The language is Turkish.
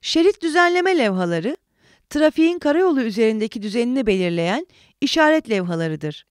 Şerit düzenleme levhaları, trafiğin karayolu üzerindeki düzenini belirleyen işaret levhalarıdır.